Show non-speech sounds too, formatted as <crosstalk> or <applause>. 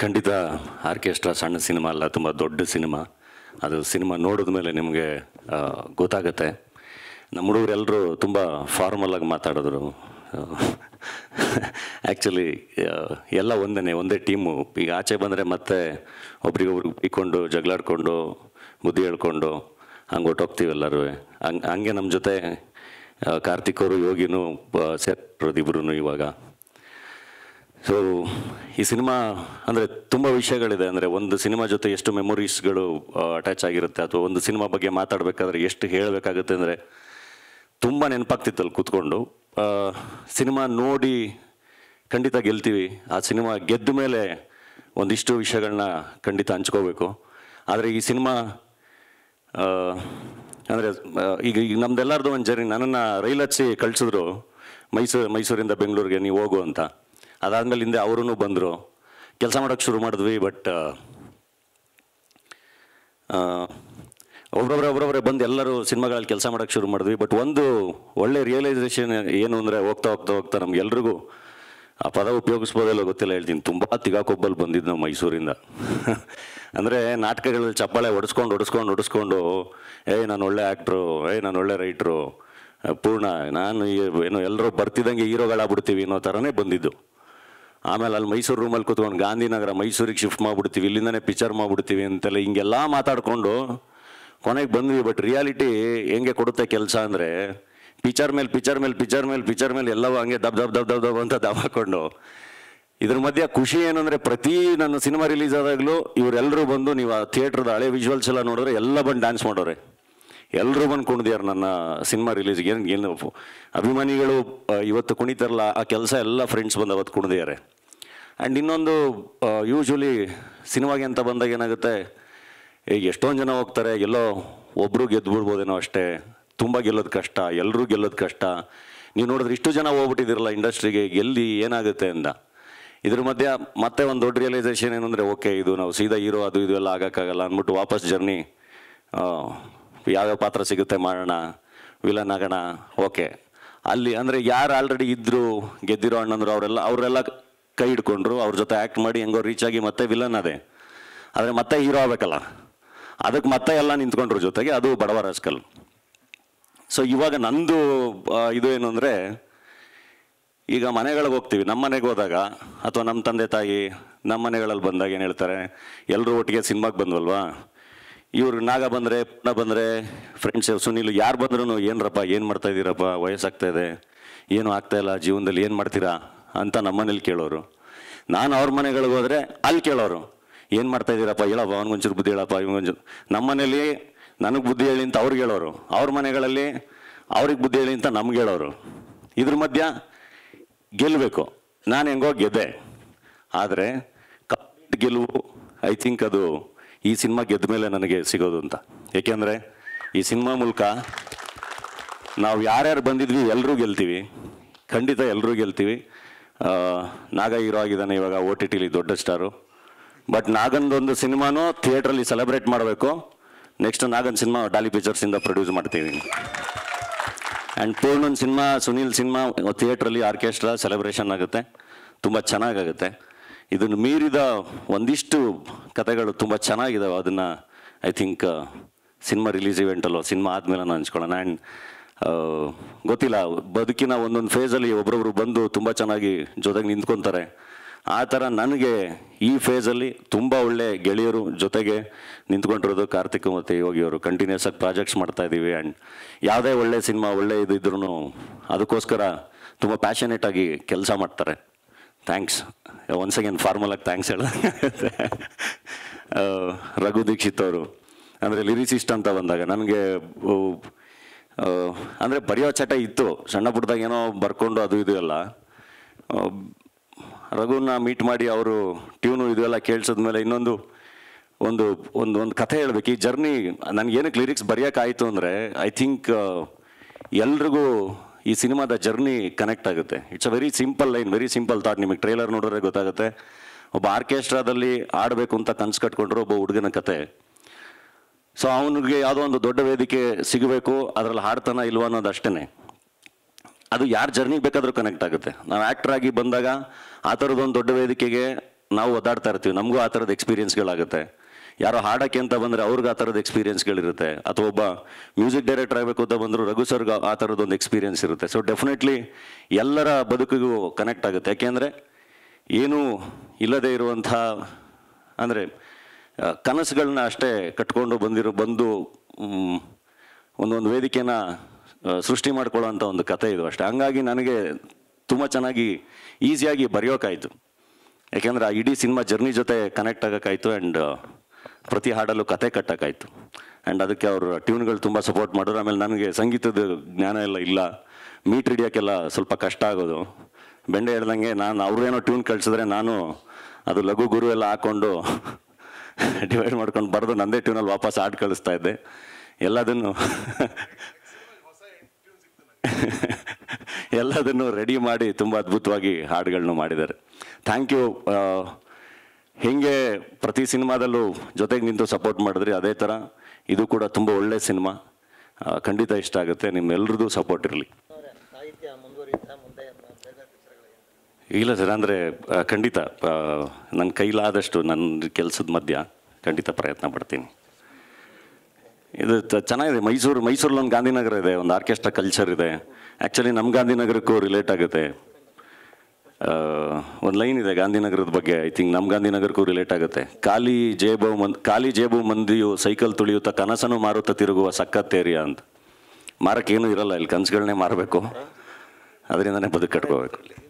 ಖಂಡಿತ ಆರ್ಕೆಸ್ಟ್ರಾ ಸಣ್ಣ ಸಿನಿಮಾ ಅಲ್ಲ ತುಂಬ ದೊಡ್ಡ ಸಿನಿಮಾ ಅದು ಸಿನಿಮಾ ನೋಡಿದ ಮೇಲೆ ನಿಮಗೆ ಗೊತ್ತಾಗತ್ತೆ ನಮ್ಮ ಹುಡುಗರೆಲ್ಲರೂ ತುಂಬ ಫಾರ್ಮಲಾಗಿ ಮಾತಾಡಿದ್ರು ಆ್ಯಕ್ಚುಲಿ ಎಲ್ಲ ಒಂದೇ ಒಂದೇ ಟೀಮು ಈಗ ಆಚೆ ಬಂದರೆ ಮತ್ತೆ ಒಬ್ರಿಗೊಬ್ರಿಗೆ ಇಕ್ಕೊಂಡು ಜಗಳಾಡ್ಕೊಂಡು ಬುದ್ಧಿ ಹೇಳ್ಕೊಂಡು ಹಂಗೆ ಹೊಟ್ಟೋಗ್ತೀವಿ ಎಲ್ಲರೂ ಹಂಗೆ ನಮ್ಮ ಜೊತೆ ಕಾರ್ತಿಕ್ ಅವರು ಯೋಗಿನೂ ಸೇರ್ತಿರೋದು ಇಬ್ಬರೂ ಇವಾಗ ಸೊ ಈ ಸಿನಿಮಾ ಅಂದರೆ ತುಂಬ ವಿಷಯಗಳಿದೆ ಅಂದರೆ ಒಂದು ಸಿನಿಮಾ ಜೊತೆ ಎಷ್ಟು ಮೆಮೊರೀಸ್ಗಳು ಅಟ್ಯಾಚ್ ಆಗಿರುತ್ತೆ ಅಥವಾ ಒಂದು ಸಿನಿಮಾ ಬಗ್ಗೆ ಮಾತಾಡಬೇಕಾದ್ರೆ ಎಷ್ಟು ಹೇಳಬೇಕಾಗುತ್ತೆ ಅಂದರೆ ತುಂಬ ನೆನಪಾಗ್ತಿತ್ತು ಅಲ್ಲಿ ಕೂತ್ಕೊಂಡು ಸಿನಿಮಾ ನೋಡಿ ಖಂಡಿತ ಗೆಲ್ತೀವಿ ಆ ಸಿನಿಮಾ ಗೆದ್ದ ಮೇಲೆ ಒಂದಿಷ್ಟು ವಿಷಯಗಳನ್ನ ಖಂಡಿತ ಹಂಚ್ಕೋಬೇಕು ಆದರೆ ಈ ಸಿನಿಮಾ ಅಂದರೆ ಈಗ ಈಗ ನಮ್ದೆಲ್ಲರದು ಒಂದು ಜರ್ನಿ ನನ್ನನ್ನು ರೈಲ್ ಹಚ್ಚಿ ಕಳಿಸಿದ್ರು ಮೈಸೂರು ಮೈಸೂರಿಂದ ಬೆಂಗಳೂರಿಗೆ ನೀವು ಹೋಗು ಅಂತ ಅದಾದಮೇಲೆ ಹಿಂದೆ ಅವರೂ ಬಂದರು ಕೆಲಸ ಮಾಡೋಕ್ಕೆ ಶುರು ಮಾಡಿದ್ವಿ ಬಟ್ ಒಬ್ಬೊಬ್ಬರೇ ಒಬ್ಬೊಬ್ಬರೇ ಬಂದು ಎಲ್ಲರೂ ಸಿನಿಮಾಗಳಲ್ಲಿ ಕೆಲಸ ಮಾಡೋಕ್ಕೆ ಶುರು ಮಾಡಿದ್ವಿ ಬಟ್ ಒಂದು ಒಳ್ಳೆ ರಿಯಲೈಸೇಷನ್ ಏನು ಅಂದರೆ ಹೋಗ್ತಾ ಹೋಗ್ತಾ ಹೋಗ್ತಾ ನಮಗೆಲ್ರಿಗೂ ಆ ಪದ ಉಪಯೋಗಿಸ್ಬೋದಲ್ಲ ಗೊತ್ತಿಲ್ಲ ಹೇಳ್ತೀನಿ ತುಂಬ ತಿಗಾಕೊಬ್ಬಲ್ಲಿ ಬಂದಿದ್ದು ನಾವು ಮೈಸೂರಿಂದ <laughs> ಅಂದರೆ ನಾಟಕಗಳಲ್ಲಿ ಚಪ್ಪಾಳೆ ಹೊಡೆಸ್ಕೊಂಡು ಹೊಡಿಸ್ಕೊಂಡು ಹೊಡಿಸ್ಕೊಂಡು ಏಯ್ ನಾನು ಒಳ್ಳೆ ಆ್ಯಕ್ಟ್ರು ಏಯ್ ನಾನು ಒಳ್ಳೆ ರೈಟ್ರು ಪೂರ್ಣ ನಾನು ಏನು ಎಲ್ಲರೂ ಬರ್ತಿದ್ದಂಗೆ ಹೀರೋಗಳಾಗ್ಬಿಡ್ತೀವಿ ಅನ್ನೋ ಥರನೇ ಬಂದಿದ್ದು ಆಮೇಲೆ ಅಲ್ಲಿ ಮೈಸೂರು ರೂಮಲ್ಲಿ ಕೂತ್ಕೊಂಡು ಗಾಂಧಿನಗರ ಮೈಸೂರಿಗೆ ಶಿಫ್ಟ್ ಮಾಡಿಬಿಡ್ತೀವಿ ಇಲ್ಲಿಂದನೇ ಪಿಕ್ಚರ್ ಮಾಡಿಬಿಡ್ತೀವಿ ಅಂತೆಲ್ಲ ಹಿಂಗೆಲ್ಲ ಮಾತಾಡಿಕೊಂಡು ಕೊನೆಗೆ ಬಂದ್ವಿ ಬಟ್ ರಿಯಾಲಿಟಿ ಹೆಂಗೆ ಕೊಡುತ್ತೆ ಕೆಲಸ ಅಂದರೆ ಪಿಚ್ಚರ್ ಮೇಲೆ ಪಿಚ್ಚರ್ ಮೇಲೆ ಪಿಚ್ಚರ್ ಮೇಲೆ ಪಿಚ್ಚರ್ ಮೇಲೆ ಎಲ್ಲವೂ ಹಂಗೆ ದಬ್ ದಬ್ ದಬ್ ದಬ್ ದಬ್ ಅಂತ ಹಾಕ್ಕೊಂಡು ಇದ್ರ ಮಧ್ಯೆ ಖುಷಿ ಏನಂದರೆ ಪ್ರತಿ ನನ್ನ ಸಿನಿಮಾ ರಿಲೀಸ್ ಆದಾಗಲೂ ಇವರೆಲ್ಲರೂ ಬಂದು ನೀವು ಆ ಥಿಯೇಟ್ರದ ಹಳೆ ವಿಜುವಲ್ಸ್ ಎಲ್ಲ ನೋಡಿದ್ರೆ ಎಲ್ಲ ಬಂದು ಡ್ಯಾನ್ಸ್ ಮಾಡೋರೆ ಎಲ್ಲರೂ ಬಂದು ಕುಣಿದ್ಯಾರು ನನ್ನ ಸಿನಿಮಾ ರಿಲೀಸ್ಗೆ ಏನು ಏನು ಅಭಿಮಾನಿಗಳು ಇವತ್ತು ಕುಣಿತಾರಲ್ಲ ಆ ಕೆಲಸ ಎಲ್ಲ ಫ್ರೆಂಡ್ಸ್ ಬಂದು ಅವತ್ತು ಕುಣಿದ್ಯಾರೆ ಆ್ಯಂಡ್ ಇನ್ನೊಂದು ಯೂಶ್ವಲಿ ಸಿನಿಮಾಗೆ ಅಂತ ಬಂದಾಗ ಏನಾಗುತ್ತೆ ಈಗ ಎಷ್ಟೊಂದು ಜನ ಹೋಗ್ತಾರೆ ಎಲ್ಲೋ ಒಬ್ಬರು ಗೆದ್ದು ಬಿಡ್ಬೋದೇನೋ ಅಷ್ಟೇ ತುಂಬ ಗೆಲ್ಲೋದು ಕಷ್ಟ ಎಲ್ಲರೂ ಗೆಲ್ಲೋದು ಕಷ್ಟ ನೀವು ನೋಡಿದ್ರೆ ಇಷ್ಟು ಜನ ಹೋಗ್ಬಿಟ್ಟಿದ್ದೀರಲ್ಲ ಇಂಡಸ್ಟ್ರಿಗೆ ಗೆಲ್ಲಿ ಏನಾಗುತ್ತೆ ಅಂತ ಇದ್ರ ಮಧ್ಯ ಮತ್ತೆ ಒಂದು ದೊಡ್ಡ ರಿಯಲೈಸೇಷನ್ ಏನಂದರೆ ಓಕೆ ಇದು ನಾವು ಸೀದಾ ಹೀರೋ ಅದು ಇದು ಎಲ್ಲ ಆಗೋಕ್ಕಾಗಲ್ಲ ಅಂದ್ಬಿಟ್ಟು ವಾಪಸ್ ಜರ್ನಿ ಯಾವ್ಯಾವ ಪಾತ್ರ ಸಿಗುತ್ತೆ ಮಾಡೋಣ ವಿಲನ್ ಆಗೋಣ ಓಕೆ ಅಲ್ಲಿ ಅಂದರೆ ಯಾರು ಆಲ್ರೆಡಿ ಇದ್ದರು ಗೆದ್ದಿರೋ ಅಣ್ಣಂದ್ರು ಅವರೆಲ್ಲ ಅವರೆಲ್ಲ ಕೈ ಹಿಡ್ಕೊಂಡ್ರು ಅವ್ರ ಜೊತೆ ಆ್ಯಕ್ಟ್ ಮಾಡಿ ಹೆಂಗೋ ರೀಚ್ ಆಗಿ ಮತ್ತೆ ವಿಲನ್ ಅದೇ ಆದರೆ ಮತ್ತೆ ಹೀರೋ ಆಗಬೇಕಲ್ಲ ಅದಕ್ಕೆ ಮತ್ತೆ ಎಲ್ಲ ನಿಂತ್ಕೊಂಡ್ರು ಜೊತೆಗೆ ಅದು ಬಡವ ರಾಜ್ಕಲ್ ಸೊ ಇವಾಗ ನಂದು ಇದು ಏನು ಅಂದರೆ ಈಗ ಮನೆಗಳಿಗೆ ಹೋಗ್ತೀವಿ ನಮ್ಮ ಮನೆಗೆ ಹೋದಾಗ ಅಥವಾ ನಮ್ಮ ತಂದೆ ತಾಯಿ ನಮ್ಮ ಮನೆಗಳಲ್ಲಿ ಬಂದಾಗ ಏನು ಹೇಳ್ತಾರೆ ಎಲ್ಲರೂ ಒಟ್ಟಿಗೆ ಸಿನಿಮಾಗೆ ಬಂದ್ವಲ್ವಾ ಇವ್ರು ನಾಗ ಬಂದರೆ ಪುಣ್ಣ ಬಂದರೆ ಫ್ರೆಂಡ್ಸ್ ಸುನೀಲ್ ಯಾರು ಬಂದ್ರೂ ಏನರಪ್ಪ ಏನು ಮಾಡ್ತಾ ಇದ್ದೀರಪ್ಪ ವಯಸ್ಸಾಗ್ತಾಯಿದೆ ಏನು ಆಗ್ತಾಯಿಲ್ಲ ಜೀವನದಲ್ಲಿ ಏನು ಮಾಡ್ತೀರಾ ಅಂತ ನಮ್ಮನೇಲಿ ಕೇಳೋರು ನಾನು ಅವ್ರ ಮನೆಗಳಿಗೆ ಹೋದರೆ ಅಲ್ಲಿ ಕೇಳೋರು ಏನು ಮಾಡ್ತಾ ಇದ್ದೀರಪ್ಪ ಹೇಳಪ್ಪ ಒಂಚೂರು ಬುದ್ಧಿ ಹೇಳಪ್ಪ ಇವನಿಗೊಂಚೂರು ನಮ್ಮನೇಲಿ ನನಗೆ ಬುದ್ಧಿ ಹೇಳಿ ಅಂತ ಅವ್ರಿಗೆ ಹೇಳೋರು ಅವ್ರ ಮನೆಗಳಲ್ಲಿ ಅವ್ರಿಗೆ ಬುದ್ಧಿ ಹೇಳಿ ಅಂತ ನಮ್ಗೆ ಹೇಳೋರು ಇದ್ರ ಮಧ್ಯ ಗೆಲ್ಲಬೇಕು ನಾನು ಹೆಂಗೋ ಗೆದ್ದೆ ಆದರೆ ಕಂಪ್ಲೀಟ್ ಗೆಲುವು ಐ ಥಿಂಕ್ ಅದು ಈ ಸಿನಿಮಾ ಗೆದ್ದ ಮೇಲೆ ನನಗೆ ಸಿಗೋದು ಅಂತ ಏಕೆಂದರೆ ಈ ಸಿನಿಮಾ ಮೂಲಕ ನಾವು ಯಾರ್ಯಾರು ಬಂದಿದ್ವಿ ಎಲ್ಲರೂ ಗೆಲ್ತೀವಿ ಖಂಡಿತ ಎಲ್ಲರೂ ಗೆಲ್ತೀವಿ ನಾಗ ಹೀರೋ ಆಗಿದ್ದಾನೆ ಇವಾಗ ಓ ಟಿ ಟಿಲಿ ದೊಡ್ಡ ಸ್ಟಾರು ಬಟ್ ನಾಗಂದೊಂದು ಸಿನಿಮಾನು ಥಿಯೇಟ್ರಲ್ಲಿ ಸೆಲೆಬ್ರೇಟ್ ಮಾಡಬೇಕು ನೆಕ್ಸ್ಟ್ ನಾಗನ್ ಸಿನಿಮಾ ಡಾಲಿ ಪಿಕ್ಚರ್ಸಿಂದ ಪ್ರೊಡ್ಯೂಸ್ ಮಾಡ್ತೀವಿ ಆ್ಯಂಡ್ ಪೂರ್ಣನ್ ಸಿನಿಮಾ ಸುನೀಲ್ ಸಿನಿಮಾ ಥಿಯೇಟ್ರಲ್ಲಿ ಆರ್ಕೆಸ್ಟ್ರಾ ಸೆಲೆಬ್ರೇಷನ್ ಆಗುತ್ತೆ ತುಂಬ ಚೆನ್ನಾಗಾಗುತ್ತೆ ಇದನ್ನು ಮೀರಿದ ಒಂದಿಷ್ಟು ಕಥೆಗಳು ತುಂಬ ಚೆನ್ನಾಗಿದ್ದಾವೆ ಅದನ್ನು ಐ ಥಿಂಕ್ ಸಿನಿಮಾ ರಿಲೀಸ್ ಇವೆಂಟಲ್ಲೋ ಸಿನಿಮಾ ಆದಮೇಲೆ ನಾನು ಹಂಚ್ಕೊಳ್ಳೋಣ ಆ್ಯಂಡ್ ಗೊತ್ತಿಲ್ಲ ಬದುಕಿನ ಒಂದೊಂದು ಫೇಸಲ್ಲಿ ಒಬ್ಬರೊಬ್ಬರು ಬಂದು ತುಂಬ ಚೆನ್ನಾಗಿ ಜೊತೆಗೆ ನಿಂತ್ಕೊತಾರೆ ಆ ಥರ ನನಗೆ ಈ ಫೇಸಲ್ಲಿ ತುಂಬ ಒಳ್ಳೆ ಗೆಳೆಯರು ಜೊತೆಗೆ ನಿಂತ್ಕೊಂಡಿರೋದು ಕಾರ್ತಿಕ್ ಮತ್ತು ಯೋಗಿ ಕಂಟಿನ್ಯೂಸ್ ಆಗಿ ಪ್ರಾಜೆಕ್ಟ್ಸ್ ಮಾಡ್ತಾ ಇದ್ದೀವಿ ಆ್ಯಂಡ್ ಯಾವುದೇ ಒಳ್ಳೆ ಸಿನಿಮಾ ಒಳ್ಳೆ ಇದು ಅದಕ್ಕೋಸ್ಕರ ತುಂಬ ಪ್ಯಾಷನೇಟಾಗಿ ಕೆಲಸ ಮಾಡ್ತಾರೆ ಥ್ಯಾಂಕ್ಸ್ ಒನ್ಸ್ ಅಗೇನ್ ಫಾರ್ಮಲಾಗಿ ಥ್ಯಾಂಕ್ಸ್ ಹೇಳ ರಘು ದೀಕ್ಷಿತ್ ಅವರು ಅಂದರೆ ಲಿರಿಸಿಸ್ಟ್ ಅಂತ ಬಂದಾಗ ನನಗೆ ಅಂದರೆ ಬರೆಯೋ ಚಟ ಇತ್ತು ಸಣ್ಣ ಪುಟ್ಟದಾಗ ಏನೋ ಬರ್ಕೊಂಡು ಅದು ಇದು ಎಲ್ಲ ರಘುನ ಮೀಟ್ ಮಾಡಿ ಅವರು ಟ್ಯೂನು ಇದು ಎಲ್ಲ ಕೇಳಿಸಿದ್ಮೇಲೆ ಇನ್ನೊಂದು ಒಂದು ಒಂದು ಒಂದು ಕಥೆ ಹೇಳಬೇಕು ಈ ಜರ್ನಿ ನನಗೇನಕ್ಕೆ ಲಿರಿಕ್ಸ್ ಬರೆಯೋಕ್ಕಾಯಿತು ಅಂದರೆ ಐ ಥಿಂಕ್ ಎಲ್ರಿಗೂ ಈ ಸಿನಿಮಾದ ಜರ್ನಿ ಕನೆಕ್ಟ್ ಆಗುತ್ತೆ it's a very simple line very simple thought ನಿಮಗೆ ಟ್ರೈಲರ್ ನೋಡಿದ್ರೆ ಗೊತ್ತಾಗುತ್ತೆ ಒಬ್ಬ ಆರ್ಕೆಸ್ಟ್ರಾದಲ್ಲಿ ಆಡಬೇಕು ಅಂತ ಕನ್ಸು ಕಟ್ಕೊಂಡ್ರೆ ಒಬ್ಬ ಹುಡುಗನ ಕತೆ ಸೊ ಅವನಿಗೆ ಯಾವುದೋ ಒಂದು ದೊಡ್ಡ ವೇದಿಕೆ ಸಿಗಬೇಕು ಅದರಲ್ಲಿ ಹಾಡ್ತಾನ ಇಲ್ವ ಅನ್ನೋದು ಅಷ್ಟೇ ಅದು ಯಾರ ಜರ್ನಿಗೆ ಬೇಕಾದರೂ ಕನೆಕ್ಟ್ ಆಗುತ್ತೆ ನಾವು ಆ್ಯಕ್ಟರ್ ಆಗಿ ಬಂದಾಗ ಆ ಥರದೊಂದು ದೊಡ್ಡ ವೇದಿಕೆಗೆ ನಾವು ಒದ್ದಾಡ್ತಾ ಇರ್ತೀವಿ ನಮಗೂ ಆ ಥರದ ಎಕ್ಸ್ಪೀರಿಯೆನ್ಸ್ಗಳಾಗುತ್ತೆ ಯಾರೋ ಹಾಡೋಕ್ಕೆ ಅಂತ ಬಂದರೆ ಅವ್ರಿಗೆ ಆ ಥರದ ಎಕ್ಸ್ಪೀರಿಯೆನ್ಸ್ಗಳಿರುತ್ತೆ ಅಥವಾ ಒಬ್ಬ ಮ್ಯೂಸಿಕ್ ಡೈರೆಕ್ಟರ್ ಆಗಬೇಕು ಅಂತ ಬಂದರೂ ರಘು ಸರ್ಗ ಆ ಥರದೊಂದು ಎಕ್ಸ್ಪೀರಿಯನ್ಸ್ ಇರುತ್ತೆ ಸೊ ಡೆಫಿನೆಟ್ಲಿ ಎಲ್ಲರ ಬದುಕಿಗೂ ಕನೆಕ್ಟ್ ಆಗುತ್ತೆ ಯಾಕೆಂದರೆ ಏನೂ ಇಲ್ಲದೇ ಇರುವಂಥ ಅಂದರೆ ಕನಸುಗಳನ್ನ ಅಷ್ಟೇ ಕಟ್ಕೊಂಡು ಬಂದಿರೋ ಬಂದು ಒಂದೊಂದು ವೇದಿಕೆನ ಸೃಷ್ಟಿ ಮಾಡ್ಕೊಳ್ಳೋ ಅಂಥ ಒಂದು ಕತೆ ಇದು ಅಷ್ಟೇ ಹಂಗಾಗಿ ನನಗೆ ತುಂಬ ಚೆನ್ನಾಗಿ ಈಸಿಯಾಗಿ ಬರೆಯೋಕ್ಕಾಯಿತು ಯಾಕೆಂದರೆ ಆ ಇಡೀ ಸಿನಿಮಾ ಜರ್ನಿ ಜೊತೆ ಕನೆಕ್ಟ್ ಆಗೋಕ್ಕಾಯಿತು ಆ್ಯಂಡ್ ಪ್ರತಿ ಹಾಡಲ್ಲೂ ಕತೆ ಕಟ್ಟೋಕ್ಕಾಯಿತು ಆ್ಯಂಡ್ ಅದಕ್ಕೆ ಅವರು ಟ್ಯೂನ್ಗಳು ತುಂಬ ಸಪೋರ್ಟ್ ಮಾಡೋರು ಆಮೇಲೆ ನನಗೆ ಸಂಗೀತದ ಜ್ಞಾನ ಎಲ್ಲ ಇಲ್ಲ ಮೀಟ್ ಹಿಡಿಯೋಕ್ಕೆಲ್ಲ ಸ್ವಲ್ಪ ಕಷ್ಟ ಆಗೋದು ಬೆಂಡೆ ಹೇಳ್ದಂಗೆ ನಾನು ಅವ್ರೇನೋ ಟ್ಯೂನ್ ಕಳಿಸಿದ್ರೆ ನಾನು ಅದು ಲಘು ಗುರು ಎಲ್ಲ ಹಾಕ್ಕೊಂಡು ಡಿವೈಡ್ <laughs> ಮಾಡ್ಕೊಂಡು ಬರೆದು ನಂದೇ ಟ್ಯೂನಲ್ಲಿ ವಾಪಸ್ ಹಾಡು ಕಳಿಸ್ತಾ ಇದ್ದೆ ಎಲ್ಲದನ್ನು <laughs> ಎಲ್ಲದನ್ನು ರೆಡಿ ಮಾಡಿ ತುಂಬ ಅದ್ಭುತವಾಗಿ ಹಾಡುಗಳನ್ನು ಮಾಡಿದ್ದಾರೆ ಥ್ಯಾಂಕ್ ಯು ಹೀಗೆ ಪ್ರತಿ ಸಿನಿಮಾದಲ್ಲೂ ಜೊತೆಗೆ ನಿಂತು ಸಪೋರ್ಟ್ ಮಾಡಿದ್ರಿ ಅದೇ ಥರ ಇದು ಕೂಡ ತುಂಬ ಒಳ್ಳೆಯ ಸಿನಿಮಾ ಖಂಡಿತ ಇಷ್ಟ ಆಗುತ್ತೆ ನಿಮ್ಮೆಲ್ಲರದ್ದು ಸಪೋರ್ಟ್ ಇರಲಿ ಇಲ್ಲ ಸರ್ ಅಂದರೆ ಖಂಡಿತ ನನ್ನ ಕೈಲಾದಷ್ಟು ನನ್ನ ಕೆಲಸದ ಮಧ್ಯ ಖಂಡಿತ ಪ್ರಯತ್ನ ಪಡ್ತೀನಿ ಇದು ಚೆನ್ನಾಗಿದೆ ಮೈಸೂರು ಮೈಸೂರಲ್ಲಿ ಗಾಂಧಿನಗರ ಇದೆ ಒಂದು ಆರ್ಕೆಸ್ಟ್ರಾ ಕಲ್ಚರ್ ಇದೆ ಆ್ಯಕ್ಚುಲಿ ನಮ್ಮ ಗಾಂಧಿನಗರಕ್ಕೂ ರಿಲೇಟ್ ಆಗುತ್ತೆ ಒಂದು ಲೈನ್ ಇದೆ ಗಾಂಧಿನಗರದ ಬಗ್ಗೆ ಐ ಥಿಂಕ್ ನಮ್ಮ ಗಾಂಧಿನಗರಕ್ಕೂ ರಿಲೇಟ್ ಆಗುತ್ತೆ ಖಾಲಿ ಜೇಬು ಮಂದ್ ಖಾಲಿ ಜೇಬು ಮಂದಿಯು ಸೈಕಲ್ ತುಳಿಯುತ್ತಾ ಕನಸನ್ನು ಮಾರುತ್ತಾ ತಿರುಗುವ ಸಕ್ಕತ್ತೇರಿಯಾ ಏರಿಯಾ ಅಂತ ಮಾರಕ್ಕೆ ಏನೂ ಇರಲ್ಲ ಇಲ್ಲಿ ಕನಸುಗಳನ್ನೇ ಮಾರಬೇಕು ಅದರಿಂದನೇ ಬದುಕು ಕಟ್ಕೋಬೇಕು